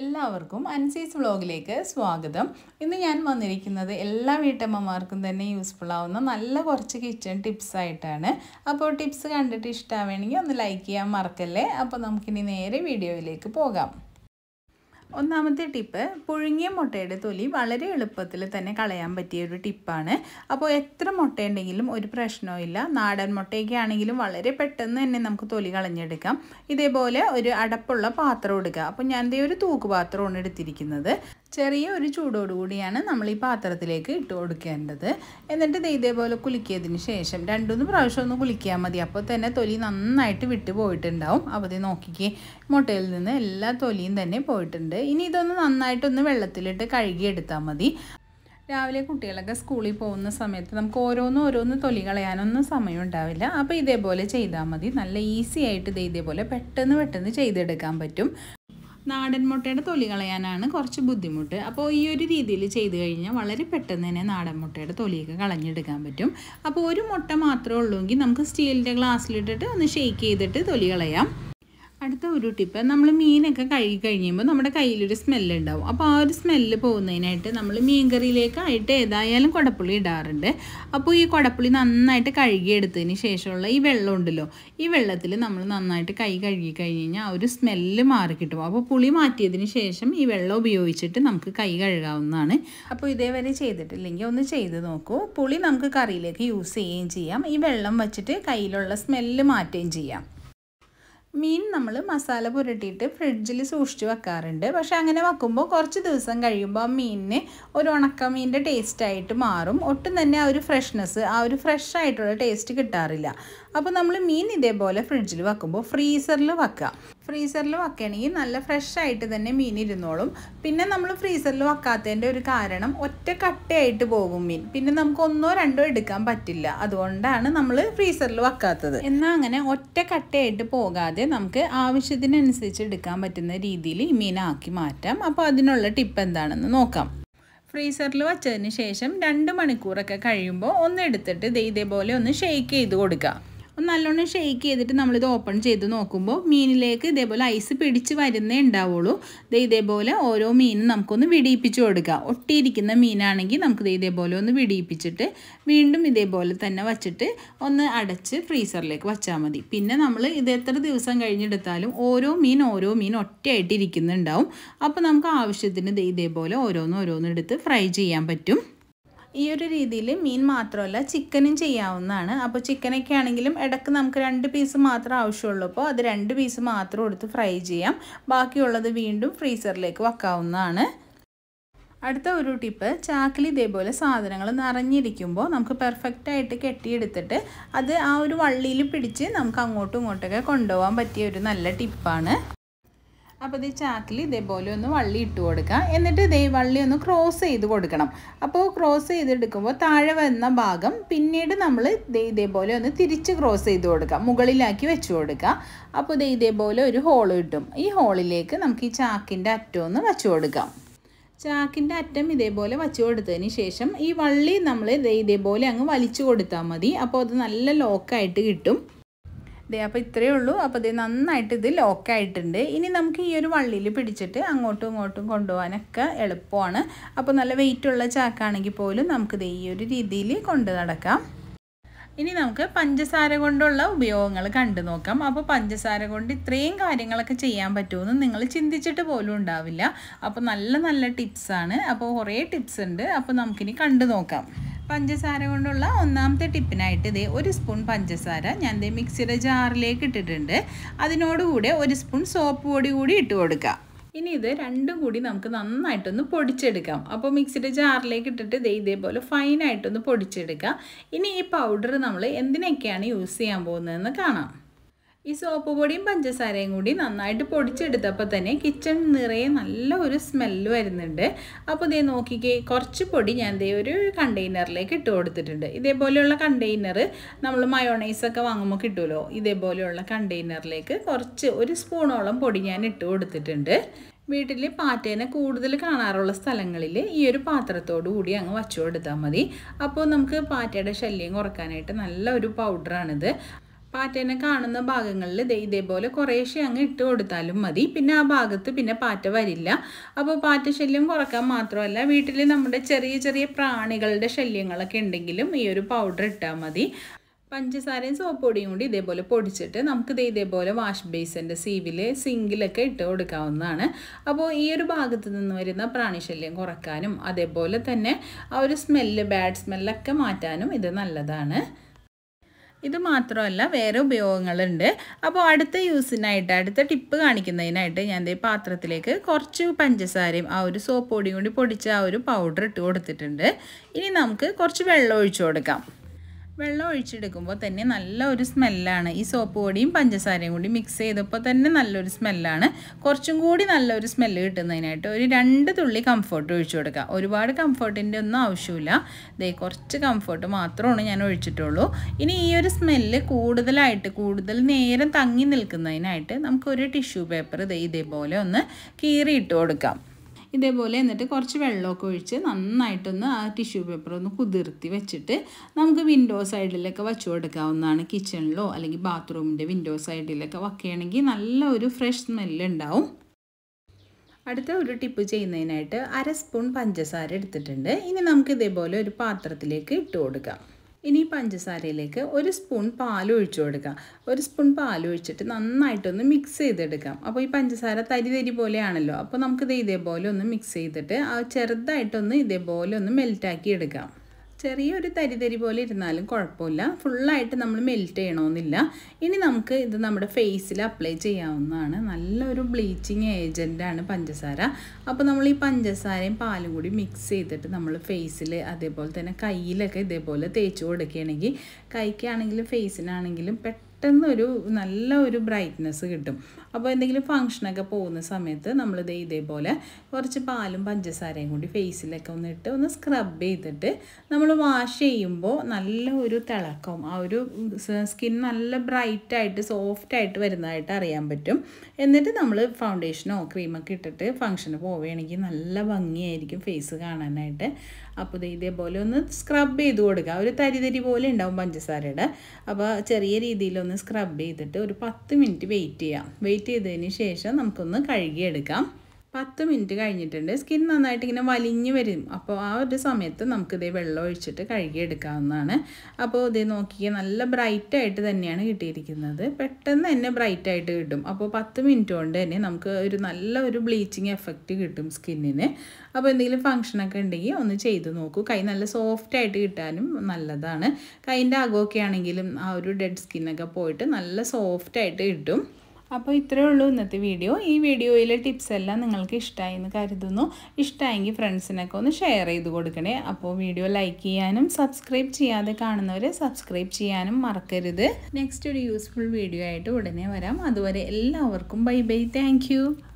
എല്ലാവർക്കും അൻസീസ് വ്ളോഗിലേക്ക് സ്വാഗതം ഇന്ന് ഞാൻ വന്നിരിക്കുന്നത് എല്ലാ വീട്ടമ്മമാർക്കും തന്നെ യൂസ്ഫുൾ ആവുന്ന നല്ല കുറച്ച് കിച്ചൺ ടിപ്സ് ആയിട്ടാണ് അപ്പോൾ ടിപ്സ് കണ്ടിട്ട് ഇഷ്ടമാവണമെങ്കിൽ ഒന്ന് ലൈക്ക് ചെയ്യാൻ മറക്കല്ലേ അപ്പോൾ നമുക്കിനി നേരെ വീഡിയോയിലേക്ക് പോകാം ഒന്നാമത്തെ ടിപ്പ് പുഴുങ്ങിയ മുട്ടയുടെ തൊലി വളരെ എളുപ്പത്തിൽ തന്നെ കളയാൻ പറ്റിയ ഒരു ടിപ്പാണ് അപ്പോൾ എത്ര മുട്ടയുണ്ടെങ്കിലും ഒരു പ്രശ്നവുമില്ല നാടൻ മുട്ടയൊക്കെ ആണെങ്കിലും വളരെ പെട്ടെന്ന് തന്നെ നമുക്ക് തൊലി കളഞ്ഞെടുക്കാം ഇതേപോലെ ഒരു അടപ്പുള്ള പാത്രം എടുക്കുക അപ്പോൾ ഞാൻ ഇതേ ഒരു തൂക്കുപാത്രമാണ് എടുത്തിരിക്കുന്നത് ചെറിയ ഒരു ചൂടോടുകൂടിയാണ് നമ്മൾ ഈ പാത്രത്തിലേക്ക് ഇട്ട് കൊടുക്കേണ്ടത് എന്നിട്ട് ഇത് ഇതേപോലെ കുലുക്കിയതിന് ശേഷം രണ്ടുമൂന്ന് പ്രാവശ്യം ഒന്ന് കുലുക്കിയാൽ മതി അപ്പോൾ തന്നെ തൊലി നന്നായിട്ട് വിട്ടു പോയിട്ടുണ്ടാവും അപ്പോൾ ഇത് നോക്കിക്കേ മുട്ടയിൽ നിന്ന് എല്ലാ തൊലിയും തന്നെ പോയിട്ടുണ്ട് ഇനി ഇതൊന്ന് നന്നായിട്ടൊന്ന് വെള്ളത്തിലിട്ട് കഴുകിയെടുത്താൽ മതി രാവിലെ കുട്ടികളൊക്കെ സ്കൂളിൽ പോകുന്ന സമയത്ത് നമുക്ക് ഓരോന്ന് ഓരോന്ന് തൊലി കളയാനൊന്നും സമയം ഉണ്ടാവില്ല അപ്പോൾ ഇതേപോലെ ചെയ്താൽ മതി നല്ല ഈസി ആയിട്ട് ഇത് ഇതേപോലെ പെട്ടെന്ന് പെട്ടെന്ന് ചെയ്തെടുക്കാൻ പറ്റും നാടൻ മുട്ടയുടെ തൊലി കളയാനാണ് കുറച്ച് ബുദ്ധിമുട്ട് അപ്പോൾ ഈ ഒരു രീതിയിൽ ചെയ്ത് കഴിഞ്ഞാൽ വളരെ പെട്ടെന്ന് തന്നെ നാടൻ മുട്ടയുടെ തൊലിയൊക്കെ കളഞ്ഞെടുക്കാൻ പറ്റും അപ്പോൾ ഒരു മുട്ട മാത്രമേ ഉള്ളൂ നമുക്ക് സ്റ്റീലിൻ്റെ ഗ്ലാസ്സിലിട്ടിട്ട് ഒന്ന് ഷെയ്ക്ക് ചെയ്തിട്ട് തൊലി കളയാം അടുത്ത ഒരു ടിപ്പ് നമ്മൾ മീനൊക്കെ കഴുകി കഴിയുമ്പോൾ നമ്മുടെ കയ്യിലൊരു സ്മെല്ല് ഉണ്ടാവും അപ്പോൾ ആ ഒരു സ്മെല്ല് പോകുന്നതിനായിട്ട് നമ്മൾ മീൻ കറിയിലേക്കായിട്ട് ഏതായാലും കുടപ്പുളി ഇടാറുണ്ട് അപ്പോൾ ഈ കുടപ്പുളി നന്നായിട്ട് കഴുകിയെടുത്തതിന് ശേഷമുള്ള ഈ വെള്ളം ഉണ്ടല്ലോ ഈ വെള്ളത്തിൽ നമ്മൾ നന്നായിട്ട് കൈ കഴുകി കഴിഞ്ഞ് കഴിഞ്ഞാൽ ആ ഒരു സ്മെല്ല് മാറി കിട്ടും അപ്പോൾ പുളി മാറ്റിയതിന് ശേഷം ഈ വെള്ളം ഉപയോഗിച്ചിട്ട് നമുക്ക് കൈ കഴുകാവുന്നതാണ് അപ്പോൾ ഇതേവരെ ചെയ്തിട്ടില്ലെങ്കിൽ ഒന്ന് ചെയ്ത് നോക്കൂ പുളി നമുക്ക് കറിയിലേക്ക് യൂസ് ചെയ്യുകയും ചെയ്യാം ഈ വെള്ളം വച്ചിട്ട് കയ്യിലുള്ള സ്മെല്ല് മാറ്റുകയും ചെയ്യാം മീൻ നമ്മൾ മസാല പുരട്ടിയിട്ട് ഫ്രിഡ്ജിൽ സൂക്ഷിച്ച് വെക്കാറുണ്ട് പക്ഷെ അങ്ങനെ വെക്കുമ്പോൾ കുറച്ച് ദിവസം കഴിയുമ്പോൾ ആ മീനിന് ഒരു ഉണക്ക മീനിൻ്റെ ടേസ്റ്റായിട്ട് മാറും ഒട്ടും തന്നെ ആ ഒരു ഫ്രഷ്നെസ് ആ ഒരു ഫ്രഷ് ആയിട്ടുള്ള ടേസ്റ്റ് കിട്ടാറില്ല അപ്പോൾ നമ്മൾ മീൻ ഇതേപോലെ ഫ്രിഡ്ജിൽ വെക്കുമ്പോൾ ഫ്രീസറിൽ വെക്കുക ഫ്രീസറിൽ വയ്ക്കുകയാണെങ്കിൽ നല്ല ഫ്രഷ് ആയിട്ട് തന്നെ മീൻ ഇരുന്നോളും പിന്നെ നമ്മൾ ഫ്രീസറിൽ വയ്ക്കാത്തതിൻ്റെ ഒരു കാരണം ഒറ്റ കട്ടയായിട്ട് പോകും മീൻ പിന്നെ നമുക്ക് ഒന്നോ രണ്ടോ എടുക്കാൻ പറ്റില്ല അതുകൊണ്ടാണ് നമ്മൾ ഫ്രീസറിൽ വയ്ക്കാത്തത് എന്നാൽ അങ്ങനെ ഒറ്റ കട്ടയായിട്ട് പോകാതെ നമുക്ക് ആവശ്യത്തിനനുസരിച്ച് എടുക്കാൻ പറ്റുന്ന രീതിയിൽ ഈ മീനാക്കി മാറ്റാം അപ്പോൾ അതിനുള്ള ടിപ്പ് എന്താണെന്ന് നോക്കാം ഫ്രീസറിൽ വച്ചതിന് ശേഷം രണ്ട് മണിക്കൂറൊക്കെ കഴിയുമ്പോൾ ഒന്ന് എടുത്തിട്ട് ഇതേപോലെ ഒന്ന് ഷെയ്ക്ക് ചെയ്ത് കൊടുക്കുക ഒന്ന് നല്ലോണം ഷെയ്ക്ക് ചെയ്തിട്ട് നമ്മളിത് ഓപ്പൺ ചെയ്ത് നോക്കുമ്പോൾ മീനിലേക്ക് ഇതേപോലെ ഐസ് പിടിച്ച് വരുന്നേ ഉണ്ടാവുള്ളൂ ഇത് ഇതേപോലെ ഓരോ മീനും നമുക്കൊന്ന് വിടിയിപ്പിച്ച് കൊടുക്കുക ഒട്ടിയിരിക്കുന്ന മീനാണെങ്കിൽ നമുക്ക് ഇതേപോലെ ഒന്ന് വിടിയിപ്പിച്ചിട്ട് വീണ്ടും ഇതേപോലെ തന്നെ വച്ചിട്ട് ഒന്ന് അടച്ച് ഫ്രീസറിലേക്ക് വച്ചാൽ മതി പിന്നെ നമ്മൾ ഇത് എത്ര ദിവസം കഴിഞ്ഞെടുത്താലും ഓരോ മീൻ ഓരോ മീൻ ഒറ്റയായിട്ട് ഇരിക്കുന്നുണ്ടാവും അപ്പോൾ നമുക്ക് ആവശ്യത്തിന് ഇതേപോലെ ഓരോന്ന് ഓരോന്ന് എടുത്ത് ഫ്രൈ ചെയ്യാൻ പറ്റും ഈ ഒരു രീതിയിൽ മീൻ മാത്രമല്ല ചിക്കനും ചെയ്യാവുന്നതാണ് അപ്പോൾ ചിക്കനൊക്കെ ആണെങ്കിലും ഇടയ്ക്ക് നമുക്ക് രണ്ട് പീസ് മാത്രം ആവശ്യമുള്ളൂ അപ്പോൾ അത് രണ്ട് പീസ് മാത്രം എടുത്ത് ഫ്രൈ ചെയ്യാം ബാക്കിയുള്ളത് വീണ്ടും ഫ്രീസറിലേക്ക് വെക്കാവുന്നതാണ് അടുത്ത ഒരു ടിപ്പ് ചാക്കിൽ ഇതേപോലെ സാധനങ്ങൾ നിറഞ്ഞിരിക്കുമ്പോൾ നമുക്ക് പെർഫെക്റ്റായിട്ട് കെട്ടിയെടുത്തിട്ട് അത് ആ ഒരു വള്ളിയിൽ പിടിച്ച് നമുക്ക് അങ്ങോട്ടും ഇങ്ങോട്ടൊക്കെ കൊണ്ടുപോകാൻ പറ്റിയ ഒരു നല്ല ടിപ്പാണ് അപ്പോൾ ഈ ചാക്കിൽ ഇതേപോലെ ഒന്ന് വള്ളി ഇട്ട് കൊടുക്കുക എന്നിട്ട് ഇതേ വള്ളി ഒന്ന് ക്രോസ് ചെയ്ത് കൊടുക്കണം അപ്പോൾ ക്രോസ് ചെയ്തെടുക്കുമ്പോൾ താഴെ വന്ന ഭാഗം പിന്നീട് നമ്മൾ ഇതേപോലെ ഒന്ന് തിരിച്ച് ക്രോസ് ചെയ്ത് കൊടുക്കുക മുകളിലാക്കി വെച്ച് കൊടുക്കുക അപ്പോൾ ഇത് ഇതേപോലെ ഒരു ഹോൾ കിട്ടും ഈ ഹോളിലേക്ക് നമുക്ക് ഈ ചാക്കിൻ്റെ അറ്റം ഒന്ന് വച്ച് കൊടുക്കാം ചാക്കിൻ്റെ അറ്റം ഇതേപോലെ വച്ചു കൊടുത്തതിന് ശേഷം ഈ വള്ളി നമ്മൾ ഇതേപോലെ അങ്ങ് വലിച്ചു കൊടുത്താൽ മതി അപ്പോൾ അത് നല്ല ലോക്കായിട്ട് കിട്ടും ദേ അപ്പോൾ ഇത്രയേ ഉള്ളൂ അപ്പോൾ ഇത് നന്നായിട്ട് ഇത് ലോക്കായിട്ടുണ്ട് ഇനി നമുക്ക് ഈ ഒരു വള്ളിയിൽ പിടിച്ചിട്ട് അങ്ങോട്ടും ഇങ്ങോട്ടും കൊണ്ടുപോകാനൊക്കെ എളുപ്പമാണ് അപ്പോൾ നല്ല വെയിറ്റുള്ള ചാക്കാണെങ്കിൽ പോലും നമുക്ക് ഇത് ഈ ഒരു രീതിയിൽ കൊണ്ടു നടക്കാം ഇനി നമുക്ക് പഞ്ചസാര കൊണ്ടുള്ള ഉപയോഗങ്ങൾ കണ്ടു നോക്കാം അപ്പോൾ പഞ്ചസാര കൊണ്ട് ഇത്രയും കാര്യങ്ങളൊക്കെ ചെയ്യാൻ പറ്റുമെന്ന് നിങ്ങൾ ചിന്തിച്ചിട്ട് പോലും ഉണ്ടാവില്ല അപ്പോൾ നല്ല നല്ല ടിപ്സാണ് അപ്പോൾ കുറേ ടിപ്സ് ഉണ്ട് അപ്പോൾ നമുക്കിനി കണ്ടു നോക്കാം പഞ്ചസാര കൊണ്ടുള്ള ഒന്നാമത്തെ ടിപ്പിനായിട്ട് ഇതേ ഒരു സ്പൂൺ പഞ്ചസാര ഞാൻ ഇതേ മിക്സിയുടെ ജാറിലേക്ക് ഇട്ടിട്ടുണ്ട് അതിനോടുകൂടെ ഒരു സ്പൂൺ സോപ്പ് പൊടി കൂടി ഇട്ട് കൊടുക്കാം ഇനി ഇത് രണ്ടും കൂടി നമുക്ക് നന്നായിട്ടൊന്ന് പൊടിച്ചെടുക്കാം അപ്പോൾ മിക്സിയുടെ ജാറിലേക്ക് ഇട്ടിട്ട് ഇതേ ഇതേപോലെ ഫൈനായിട്ടൊന്ന് പൊടിച്ചെടുക്കാം ഇനി ഈ പൗഡർ നമ്മൾ എന്തിനൊക്കെയാണ് യൂസ് ചെയ്യാൻ പോകുന്നതെന്ന് കാണാം ഈ സോപ്പ് പൊടിയും പഞ്ചസാരയും കൂടി നന്നായിട്ട് പൊടിച്ചെടുത്തപ്പോൾ തന്നെ കിച്ചൺ നിറയെ നല്ല ഒരു സ്മെല്ല് വരുന്നുണ്ട് അപ്പോൾ ഇതേ നോക്കിക്കേ കുറച്ച് പൊടി ഞാൻ ഇതേ ഒരു കണ്ടെയ്നറിലേക്ക് ഇട്ട് കൊടുത്തിട്ടുണ്ട് ഇതേപോലെയുള്ള കണ്ടെയ്നർ നമ്മൾ മയോണൈസൊക്കെ വാങ്ങുമ്പോൾ കിട്ടുമല്ലോ ഇതേപോലെയുള്ള കണ്ടെയ്നറിലേക്ക് കുറച്ച് ഒരു സ്പൂണോളം പൊടി ഞാൻ ഇട്ട് കൊടുത്തിട്ടുണ്ട് വീട്ടിൽ പാറ്റേനെ കൂടുതൽ കാണാറുള്ള സ്ഥലങ്ങളിൽ ഈ ഒരു പാത്രത്തോടു കൂടി അങ്ങ് വച്ചു കൊടുത്താൽ മതി അപ്പോൾ നമുക്ക് പാറ്റയുടെ ശല്യം കുറക്കാനായിട്ട് നല്ല ഒരു പൗഡറാണിത് പാറ്റേനെ കാണുന്ന ഭാഗങ്ങളിൽ ഇതേ ഇതേപോലെ കുറേശ്ശെ അങ്ങ് ഇട്ട് കൊടുത്താലും മതി പിന്നെ ആ ഭാഗത്ത് പിന്നെ പാറ്റ വരില്ല അപ്പോൾ പാറ്റ ശല്യം കുറക്കാൻ മാത്രമല്ല വീട്ടിൽ നമ്മുടെ ചെറിയ ചെറിയ പ്രാണികളുടെ ശല്യങ്ങളൊക്കെ ഉണ്ടെങ്കിലും ഈ ഒരു പൗഡർ ഇട്ടാൽ മതി പഞ്ചസാരയും സോപ്പ് പൊടിയും കൂടി ഇതേപോലെ പൊടിച്ചിട്ട് നമുക്ക് ഇത് ഇതേപോലെ വാഷ് ബേസിൻ്റെ സീവിൽ സിങ്കിലൊക്കെ ഇട്ട് കൊടുക്കാവുന്നതാണ് അപ്പോൾ ഈ ഒരു ഭാഗത്ത് നിന്ന് വരുന്ന പ്രാണിശല്യം കുറക്കാനും അതേപോലെ തന്നെ ആ ഒരു സ്മെല്ല് ബാഡ് സ്മെല്ലൊക്കെ മാറ്റാനും ഇത് നല്ലതാണ് ഇത് മാത്രമല്ല വേറെ ഉപയോഗങ്ങളുണ്ട് അപ്പോൾ അടുത്ത യൂസിനായിട്ട് അടുത്ത ടിപ്പ് കാണിക്കുന്നതിനായിട്ട് ഞാൻ ഈ പാത്രത്തിലേക്ക് കുറച്ച് പഞ്ചസാരയും ആ ഒരു സോപ്പ് പൊടിയും കൂടി പൊടിച്ച ആ ഒരു പൗഡർ ഇട്ട് കൊടുത്തിട്ടുണ്ട് ഇനി നമുക്ക് കുറച്ച് വെള്ളം ഒഴിച്ചു കൊടുക്കാം വെള്ളം ഒഴിച്ചെടുക്കുമ്പോൾ തന്നെ നല്ല ഒരു സ്മെല്ലാണ് ഈ സോപ്പ് പൊടിയും പഞ്ചസാരയും കൂടി മിക്സ് ചെയ്തപ്പോൾ തന്നെ നല്ലൊരു സ്മെല്ലാണ് കുറച്ചും കൂടി നല്ലൊരു സ്മെല്ല് കിട്ടുന്നതിനായിട്ട് ഒരു രണ്ട് തുള്ളി കംഫർട്ട് ഒഴിച്ചു കൊടുക്കുക ഒരുപാട് കംഫോർട്ടിൻ്റെ ഒന്നും ആവശ്യമില്ല ദേ കുറച്ച് കംഫർട്ട് മാത്രമാണ് ഞാൻ ഒഴിച്ചിട്ടുള്ളൂ ഇനി ഈ ഒരു സ്മെല്ല് കൂടുതലായിട്ട് കൂടുതൽ നേരം തങ്ങി നിൽക്കുന്നതിനായിട്ട് നമുക്കൊരു ടിഷ്യൂ പേപ്പർ ഇതേ ഇതേപോലെ ഒന്ന് കീറി ഇട്ട് കൊടുക്കാം ഇതേപോലെ എന്നിട്ട് കുറച്ച് വെള്ളമൊക്കെ ഒഴിച്ച് നന്നായിട്ടൊന്ന് ആ ടിഷ്യൂ പേപ്പർ ഒന്ന് കുതിർത്തി വെച്ചിട്ട് നമുക്ക് വിൻഡോ സൈഡിലൊക്കെ വെച്ച് കൊടുക്കാവുന്നതാണ് കിച്ചണിലോ അല്ലെങ്കിൽ ബാത്റൂമിൻ്റെ വിൻഡോ സൈഡിലൊക്കെ വയ്ക്കുകയാണെങ്കിൽ നല്ല ഒരു ഫ്രഷ് സ്മെല്ല് ഉണ്ടാവും അടുത്ത ഒരു ടിപ്പ് ചെയ്യുന്നതിനായിട്ട് അര സ്പൂൺ പഞ്ചസാര എടുത്തിട്ടുണ്ട് ഇനി നമുക്ക് ഇതേപോലെ ഒരു പാത്രത്തിലേക്ക് ഇട്ട് കൊടുക്കാം ഇനി പഞ്ചസാരയിലേക്ക് ഒരു സ്പൂൺ പാൽ ഒഴിച്ചു കൊടുക്കാം ഒരു സ്പൂൺ പാൽ ഒഴിച്ചിട്ട് നന്നായിട്ടൊന്ന് മിക്സ് ചെയ്തെടുക്കാം അപ്പോൾ ഈ പഞ്ചസാര തരി തരി പോലെയാണല്ലോ അപ്പോൾ നമുക്കിത് ഇതേപോലെ ഒന്ന് മിക്സ് ചെയ്തിട്ട് ചെറുതായിട്ടൊന്ന് ഇതേപോലെ ഒന്ന് മെൽറ്റാക്കി എടുക്കാം ചെറിയൊരു തരി തരി പോലെ ഇരുന്നാലും കുഴപ്പമില്ല ഫുള്ളായിട്ട് നമ്മൾ മെൽറ്റ് ചെയ്യണമെന്നില്ല ഇനി നമുക്ക് ഇത് നമ്മുടെ ഫേസിൽ അപ്ലൈ ചെയ്യാവുന്നതാണ് നല്ലൊരു ബ്ലീച്ചിങ് ഏജൻറ്റാണ് പഞ്ചസാര അപ്പോൾ നമ്മൾ ഈ പഞ്ചസാരയും പാലും കൂടി മിക്സ് ചെയ്തിട്ട് നമ്മൾ ഫേസിൽ അതേപോലെ തന്നെ കയ്യിലൊക്കെ ഇതേപോലെ തേച്ച് കൊടുക്കുകയാണെങ്കിൽ കൈക്കാണെങ്കിലും ഫേസിനാണെങ്കിലും പെട്ടെന്ന് പെട്ടെന്നൊരു നല്ല ഒരു ബ്രൈറ്റ്നസ് കിട്ടും അപ്പോൾ എന്തെങ്കിലും ഫങ്ഷനൊക്കെ പോകുന്ന സമയത്ത് നമ്മൾ ഇത് ഇതേപോലെ കുറച്ച് പാലും പഞ്ചസാരയും കൂടി ഫേസിലൊക്കെ ഒന്ന് ഇട്ട് ഒന്ന് സ്ക്രബ് ചെയ്തിട്ട് നമ്മൾ വാഷ് ചെയ്യുമ്പോൾ നല്ല ഒരു തിളക്കം ആ ഒരു സ്കിൻ നല്ല ബ്രൈറ്റായിട്ട് സോഫ്റ്റായിട്ട് വരുന്നതായിട്ട് അറിയാൻ പറ്റും എന്നിട്ട് നമ്മൾ ഫൗണ്ടേഷനോ ക്രീമൊക്കെ ഇട്ടിട്ട് ഫങ്ഷന് പോവുകയാണെങ്കിൽ നല്ല ഭംഗിയായിരിക്കും ഫേസ് കാണാനായിട്ട് അപ്പോൾ ഇതേപോലെ ഒന്ന് സ്ക്രബ് ചെയ്ത് കൊടുക്കുക ഒരു തരി തരി പോലെ ഉണ്ടാവും പഞ്ചസാരയുടെ അപ്പോൾ ചെറിയ രീതിയിലൊന്ന് നമുക്കൊന്ന് സ്ക്രബ് ചെയ്തിട്ട് ഒരു പത്ത് മിനിറ്റ് വെയിറ്റ് ചെയ്യാം വെയിറ്റ് ചെയ്തതിന് ശേഷം നമുക്കൊന്ന് കഴുകിയെടുക്കാം പത്ത് മിനിറ്റ് കഴിഞ്ഞിട്ടുണ്ട് സ്കിൻ നന്നായിട്ട് ഇങ്ങനെ വലിഞ്ഞ് വരും അപ്പോൾ ആ ഒരു സമയത്ത് നമുക്കിതേ വെള്ളം ഒഴിച്ചിട്ട് കഴുകിയെടുക്കാവുന്നതാണ് അപ്പോൾ ഇതേ നോക്കിയാൽ നല്ല ബ്രൈറ്റായിട്ട് തന്നെയാണ് കിട്ടിയിരിക്കുന്നത് പെട്ടെന്ന് തന്നെ ബ്രൈറ്റായിട്ട് കിട്ടും അപ്പോൾ പത്ത് മിനിറ്റ് കൊണ്ട് തന്നെ നമുക്ക് ഒരു നല്ല ഒരു ബ്ലീച്ചിങ് എഫക്റ്റ് കിട്ടും സ്കിന്നിന് അപ്പോൾ എന്തെങ്കിലും ഫങ്ഷനൊക്കെ ഉണ്ടെങ്കിൽ ഒന്ന് ചെയ്ത് നോക്കൂ കൈ നല്ല സോഫ്റ്റായിട്ട് കിട്ടാനും നല്ലതാണ് കൈൻ്റെ അകമൊക്കെ ആണെങ്കിലും ആ ഒരു ഡെഡ് സ്കിന്നൊക്കെ പോയിട്ട് നല്ല സോഫ്റ്റായിട്ട് കിട്ടും അപ്പോൾ ഇത്രയേ ഉള്ളൂ ഇന്നത്തെ വീഡിയോ ഈ വീഡിയോയിലെ ടിപ്സ് എല്ലാം നിങ്ങൾക്ക് ഇഷ്ടമായി എന്ന് കരുതുന്നു ഇഷ്ടമായെങ്കിൽ ഫ്രണ്ട്സിനൊക്കെ ഒന്ന് ഷെയർ ചെയ്ത് കൊടുക്കണേ അപ്പോൾ വീഡിയോ ലൈക്ക് ചെയ്യാനും സബ്സ്ക്രൈബ് ചെയ്യാതെ കാണുന്നവർ സബ്സ്ക്രൈബ് ചെയ്യാനും മറക്കരുത് നെക്സ്റ്റ് ഒരു യൂസ്ഫുൾ വീഡിയോ ആയിട്ട് ഉടനെ വരാം അതുവരെ എല്ലാവർക്കും ബൈ ബൈ താങ്ക്